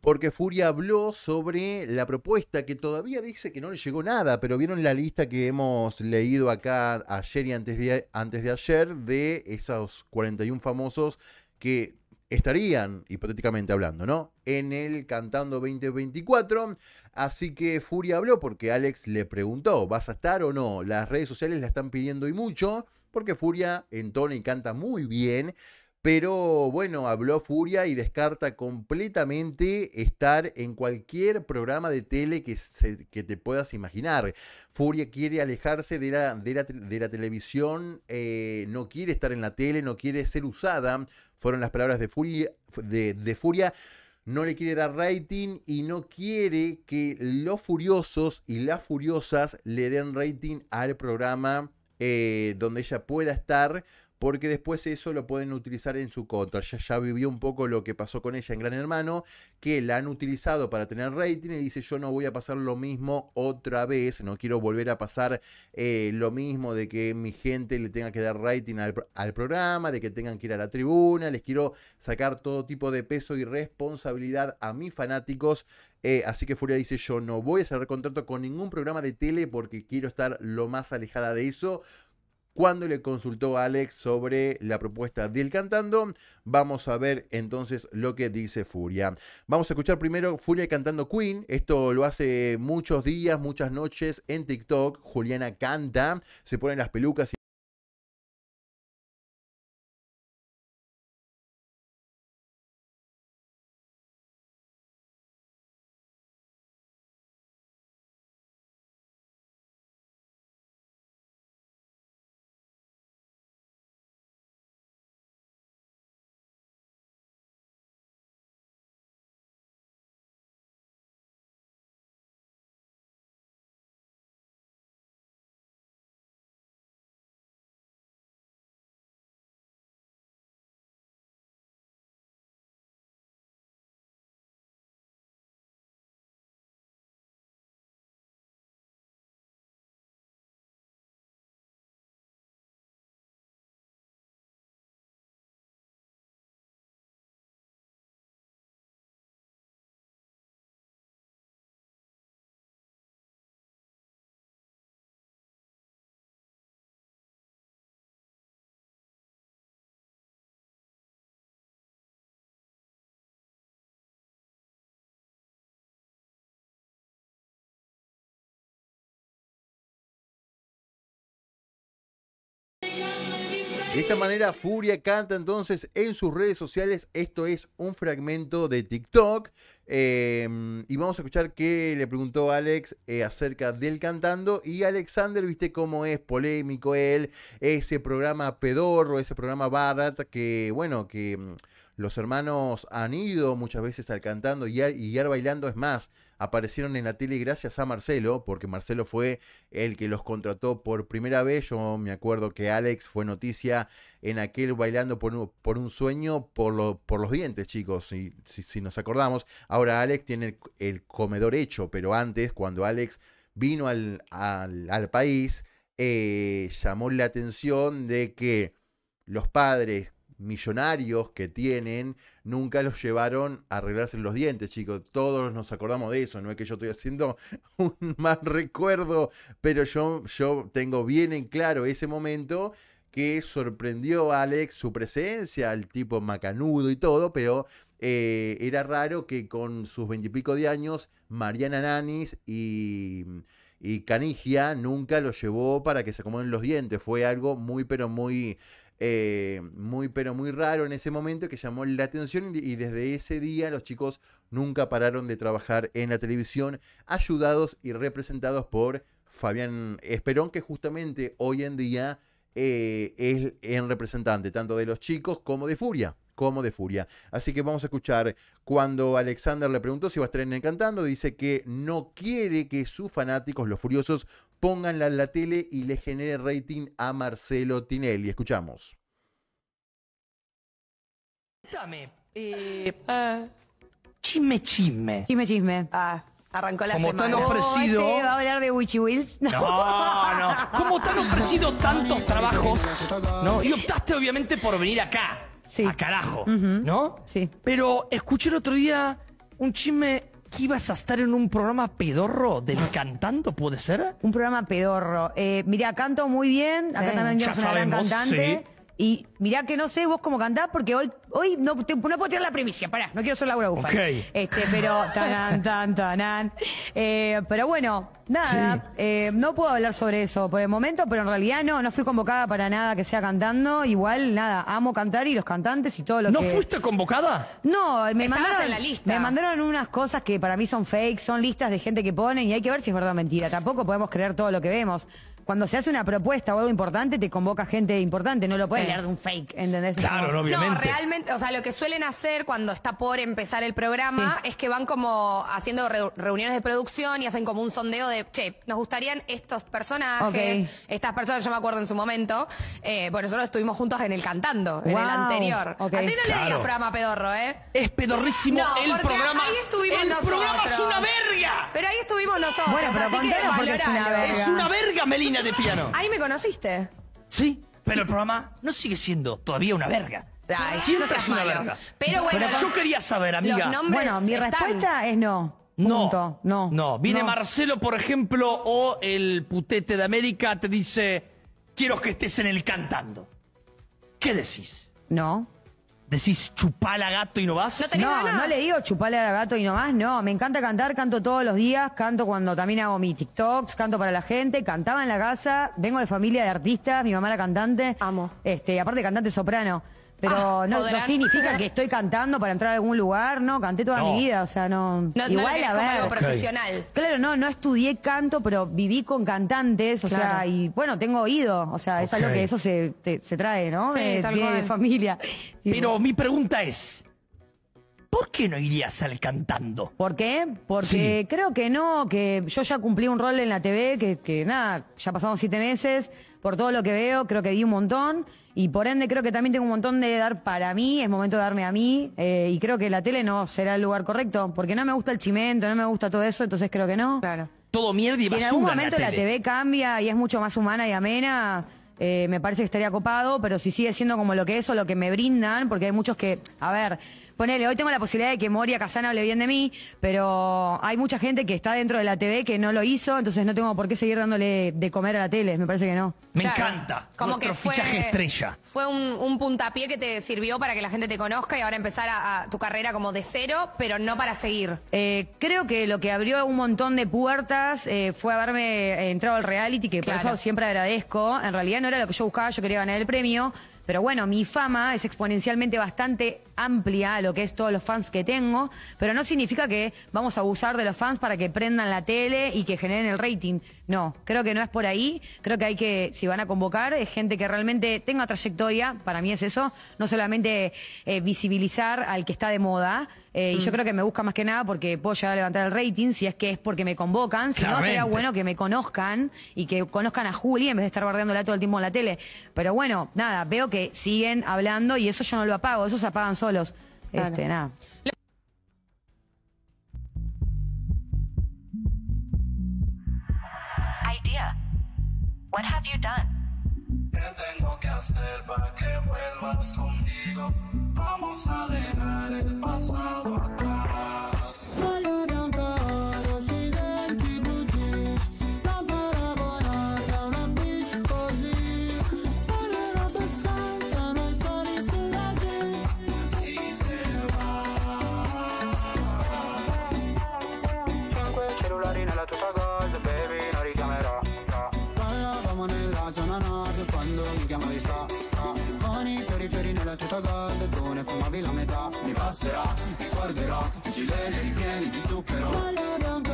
porque Furia habló sobre la propuesta que todavía dice que no le llegó nada, pero vieron la lista que hemos leído acá ayer y antes de, antes de ayer de esos 41 famosos que estarían, hipotéticamente hablando, ¿no? En el Cantando 2024. Así que Furia habló porque Alex le preguntó, ¿vas a estar o no? Las redes sociales la están pidiendo y mucho, porque Furia entona y canta muy bien. Pero bueno, habló Furia y descarta completamente estar en cualquier programa de tele que, que te puedas imaginar. Furia quiere alejarse de la, de la, televisión, eh, no quiere estar en la tele, no quiere ser usada. Fueron las palabras de Furia. De, Furia no le quiere dar rating y no quiere que los furiosos y las furiosas le den rating al programa eh, donde ella pueda estar porque después eso lo pueden utilizar en su contra. Ya, ya vivió un poco lo que pasó con ella en Gran Hermano, que la han utilizado para tener rating y dice yo no voy a pasar lo mismo otra vez, no quiero volver a pasar eh, lo mismo de que mi gente le tenga que dar rating al, programa, de que tengan que ir a la tribuna, les quiero sacar todo tipo de peso y responsabilidad a mis fanáticos eh, así que Furia dice, yo no voy a cerrar contrato con ningún programa de tele porque quiero estar lo más alejada de eso cuando le consultó a Alex sobre la propuesta del cantando. Vamos a ver entonces lo que dice Furia. Vamos a escuchar primero Furia cantando Queen. Esto lo hace muchos días, muchas noches en TikTok. Juliana canta, se ponen las pelucas y De esta manera, Furia canta entonces en sus redes sociales. Esto es un fragmento de TikTok. Em, y vamos a escuchar qué le preguntó Alex eh, acerca del cantando. Y Alexander, viste cómo es polémico él, ese programa pedorro, ese programa Barat, que bueno, que mm, los hermanos han ido muchas veces al cantando y al, bailando, es más, aparecieron en la tele gracias a Marcelo, porque Marcelo fue el que los contrató por primera vez. Yo me acuerdo que Alex fue noticia en aquel bailando por un, sueño por, los dientes, chicos, si, nos acordamos. Ahora Alex tiene el, comedor hecho, pero antes, cuando Alex vino al, país, eh, llamó la atención de que los padres millonarios que tienen nunca los llevaron a arreglarse los dientes, chicos. Todos nos acordamos de eso. No es que yo estoy haciendo un mal recuerdo, pero yo, yo tengo bien en claro ese momento que sorprendió a Alex su presencia, al tipo macanudo y todo, pero eh, era raro que con sus veintipico de años, Mariana Nanis y, Canigia nunca lo llevó para que se acomoden los dientes. Fue algo muy, pero muy eh, muy pero muy raro en ese momento que llamó la atención y desde ese día los chicos nunca pararon de trabajar en la televisión, ayudados y representados por Fabián Esperón, que justamente hoy en día eh, es el representante tanto de los chicos como de Furia como de furia. Así que vamos a escuchar cuando Alexander le preguntó si va a estar en Encantando, dice que no quiere que sus fanáticos, los furiosos, pónganla en la tele y le genere rating a Marcelo Tinelli. Escuchamos. Dame. Eh, ah. Chisme, chisme. Chisme, chisme. Ah. Arrancó la Como semana. tan ofrecido. Este ¿Va a hablar de Wichi Wills? No. no, Como te han ofrecido tantos trabajos. ¿no? Y optaste, obviamente, por venir acá. Sí. A carajo. ¿No? Sí. Pero escuché el otro día un chisme ¿Qué ibas a estar en un programa pedorro del cantando, ¿puede ser? Un programa pedorro. Eh, mira, canto muy bien. Acá también yo una gran cantante. Y mirá que no sé vos cómo cantás, porque hoy, hoy no, puedo tirar la primicia, pará, no quiero ser Laura Bufal. Este, pero tan eh, pero bueno, nada, eh, no puedo hablar sobre eso por el momento, pero en realidad no, no fui convocada para nada que sea cantando. Igual, nada, amo cantar y los cantantes y todos los ¿No ¿No fuiste convocada? No, me mandaron, lista. me mandaron unas cosas que para mí son fakes, son listas de gente que ponen y hay que ver si es verdad o mentira. Tampoco podemos creer todo lo que vemos cuando se hace una propuesta o algo importante, te convoca gente importante, no lo puedes leer de un fake, ¿entendés? Claro, obviamente. No, realmente, o sea, lo que suelen hacer cuando está por empezar el programa es que van como haciendo reuniones de producción y hacen como un sondeo de, che, nos gustarían estos personajes, estas personas, yo me acuerdo en su momento, eh, bueno, nosotros estuvimos juntos en el cantando, en el anterior. Así no le digas programa pedorro, ¿eh? Es pedorrísimo el programa. Ahí estuvimos el programa es una verga. Pero ahí estuvimos nosotros, bueno, pero así que verga. Es una verga, Melina de piano. Ahí me conociste. Sí, pero el programa no sigue siendo todavía una verga. Siempre es una verga. Pero bueno, yo quería saber, amiga. Bueno, mi respuesta es no. No, no. no. Viene Marcelo, por ejemplo, o el putete de América te dice, quiero que estés en el cantando. ¿Qué decís? No decís chupala gato y no vas? No, no, le digo chupala a gato y no más, no. Me encanta cantar, canto todos los días, canto cuando también hago mis TikToks, canto para la gente, cantaba en la casa, vengo de familia de artistas, mi mamá era cantante. Amo. Este, aparte cantante soprano. Pero ah, no, significa que estoy cantando para entrar a algún lugar, no, canté toda mi vida, o sea, no. Igual, a ver. Como algo profesional. Claro, no, no estudié canto, pero viví con cantantes, o sea, y bueno, tengo oído, o sea, es algo que eso se, se trae, ¿no? de, de, de, familia. pero mi pregunta es, ¿Por qué no irías al cantando? ¿Por qué? Porque creo que no, que yo ya cumplí un rol en la TV, que, que nada, ya pasamos siete meses, por todo lo que veo, creo que di un montón y por ende creo que también tengo un montón de dar para mí, es momento de darme a mí eh, y creo que la tele no será el lugar correcto porque no me gusta el chimento, no me gusta todo eso, entonces creo que no. Claro. Todo mierda y basura. Si en algún momento la, TV cambia y es mucho más humana y amena, eh, me parece que estaría copado, pero si sigue siendo como lo que es o lo que me brindan, porque hay muchos que, a ver, ponele, hoy tengo la posibilidad de que Moria Casana hable bien de mí, pero hay mucha gente que está dentro de la TV que no lo hizo, entonces no tengo por qué seguir dándole de comer a la tele, me parece que no. Me encanta. Como que fue, fichaje estrella. Fue un, puntapié que te sirvió para que la gente te conozca y ahora empezar a, tu carrera como de cero, pero no para seguir. Eh, creo que lo que abrió un montón de puertas eh, fue haberme entrado al reality, que por eso siempre agradezco. En realidad no era lo que yo buscaba, yo quería ganar el premio, pero bueno, mi fama es exponencialmente bastante amplia lo que es todos los fans que tengo, pero no significa que vamos a abusar de los fans para que prendan la tele y que generen el rating. No, creo que no es por ahí. Creo que hay que, si van a convocar, es gente que realmente tenga trayectoria. Para mí es eso. No solamente eh, visibilizar al que está de moda. Eh, y yo mm. creo que me busca más que nada porque puedo llegar a levantar el rating si es que es porque me convocan. Si no, sería bueno que me conozcan y que conozcan a Juli en vez de estar bardeándola todo el tiempo en la tele. Pero bueno, nada, veo que siguen hablando y eso yo no lo apago. Eso se apagan solo solos. Este, nada. Idea. What have you done? ¿Qué tengo que hacer para que vuelvas conmigo? Vamos a dejar el pasado atrás. Siamo nella zona nord quando mi chiamavi fra Con i fiori fiori nella tuta gold Tu ne fumavi la metà Mi passerà, ricorderò I gileni ripieni di zucchero Maglia bianca